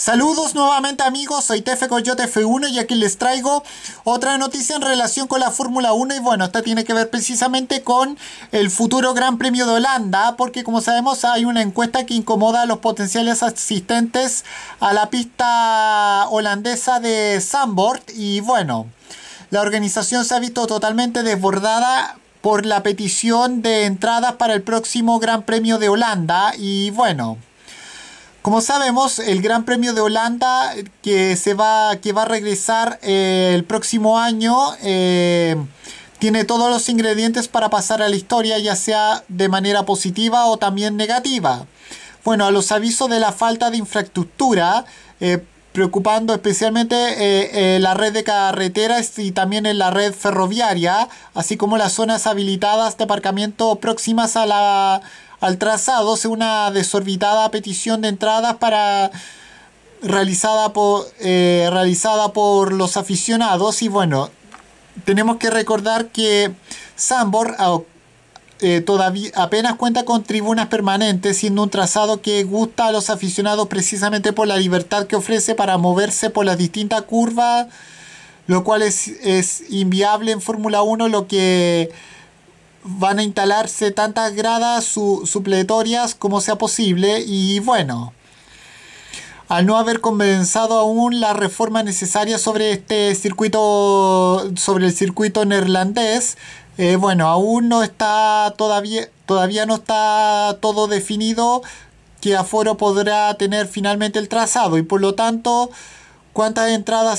Saludos nuevamente amigos, soy Tefe 1 y aquí les traigo otra noticia en relación con la Fórmula 1 y bueno, esta tiene que ver precisamente con el futuro Gran Premio de Holanda porque como sabemos hay una encuesta que incomoda a los potenciales asistentes a la pista holandesa de Zandvoort y bueno, la organización se ha visto totalmente desbordada por la petición de entradas para el próximo Gran Premio de Holanda y bueno, como sabemos, el Gran Premio de Holanda eh, que, se va, que va a regresar eh, el próximo año eh, tiene todos los ingredientes para pasar a la historia, ya sea de manera positiva o también negativa. Bueno, a los avisos de la falta de infraestructura, preocupando especialmente la red de carreteras y también en la red ferroviaria, así como las zonas habilitadas de aparcamiento próximas a la al trazado, una desorbitada petición de entradas para realizada por, eh, realizada por los aficionados y bueno, tenemos que recordar que Sambor eh, todavía apenas cuenta con tribunas permanentes, siendo un trazado que gusta a los aficionados precisamente por la libertad que ofrece para moverse por las distintas curvas, lo cual es, es inviable en Fórmula 1, lo que van a instalarse tantas gradas supletorias como sea posible y bueno, al no haber comenzado aún la reforma necesaria sobre este circuito, sobre el circuito neerlandés, eh, bueno, aún no está todavía, todavía no está todo definido qué aforo podrá tener finalmente el trazado y por lo tanto cuántas entradas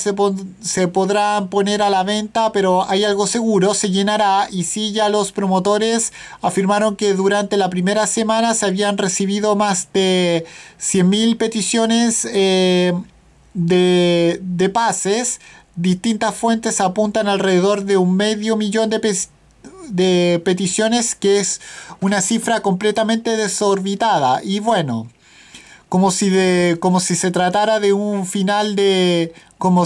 se, podrán poner a la venta, pero hay algo seguro, se llenará y sí ya los promotores afirmaron que durante la primera semana se habían recibido más de 100.000 peticiones eh, de, pases. Distintas fuentes apuntan alrededor de un medio millón de de peticiones, que es una cifra completamente desorbitada. Y bueno, como si, de, como si se tratara de un final de... como,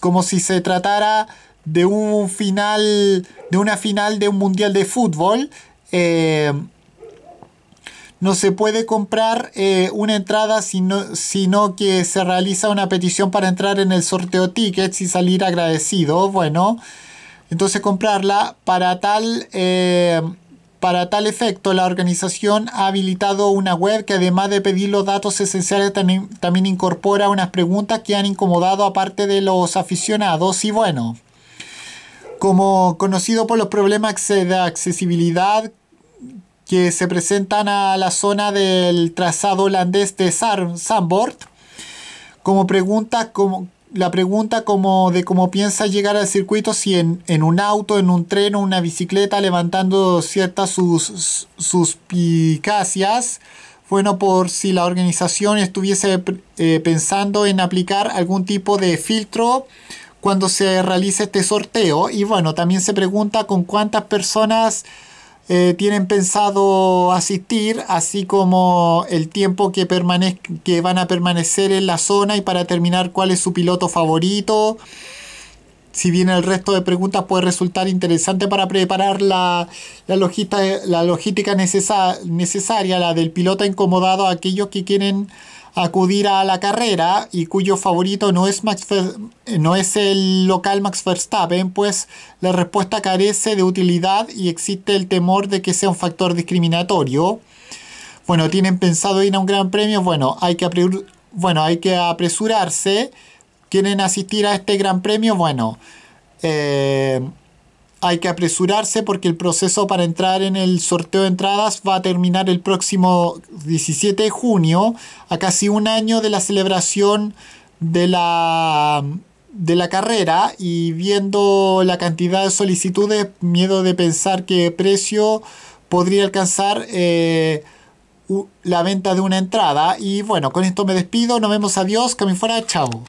como si se tratara de un final de una final de un mundial de fútbol eh, no se puede comprar eh, una entrada sino, sino, que se realiza una petición para entrar en el sorteo tickets y salir agradecido bueno entonces comprarla para tal eh, para tal efecto, la organización ha habilitado una web que además de pedir los datos esenciales también incorpora unas preguntas que han incomodado a parte de los aficionados y bueno, como conocido por los problemas de accesibilidad que se presentan a la zona del trazado holandés de Zandvoort, como preguntas como la pregunta como de cómo piensa llegar al circuito, si en, un auto, en un tren o una bicicleta, levantando ciertas sus, suspicacias, bueno, por si la organización estuviese eh, pensando en aplicar algún tipo de filtro cuando se realice este sorteo. Y bueno, también se pregunta con cuántas personas eh, tienen pensado asistir, así como el tiempo que, que van a permanecer en la zona y para terminar cuál es su piloto favorito. Si bien el resto de preguntas puede resultar interesante para preparar la, la logística necesaria, la del piloto incomodado a aquellos que quieren acudir a la carrera y cuyo favorito no es, Max no es el local Max Verstappen, pues la respuesta carece de utilidad y existe el temor de que sea un factor discriminatorio. Bueno, tienen pensado ir a un gran premio, bueno, hay que, bueno, hay que apresurarse. ¿Quieren asistir a este gran premio? Bueno, eh, hay que apresurarse porque el proceso para entrar en el sorteo de entradas va a terminar el próximo 17 de junio, a casi un año de la celebración de la, de la carrera y viendo la cantidad de solicitudes, miedo de pensar que precio podría alcanzar eh, la venta de una entrada. Y bueno, con esto me despido, nos vemos, adiós, que me fuera, chao.